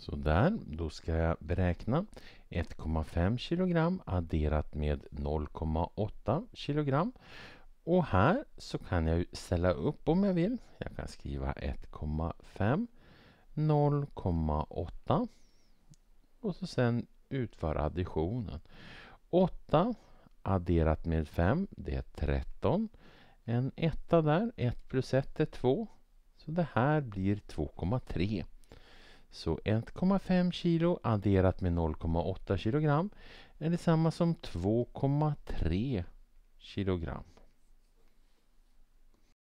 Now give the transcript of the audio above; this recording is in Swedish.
Sådär, då ska jag beräkna 1,5 kg adderat med 0,8 kg. Och här så kan jag ställa upp om jag vill. Jag kan skriva 1,5, 0,8 och så sen utföra additionen. 8 adderat med 5, det är 13. En etta där, 1 plus 1 är 2. Så det här blir 2,3. Så 1,5 kilo adderat med 0,8 kilogram är detsamma som 2,3 kilogram.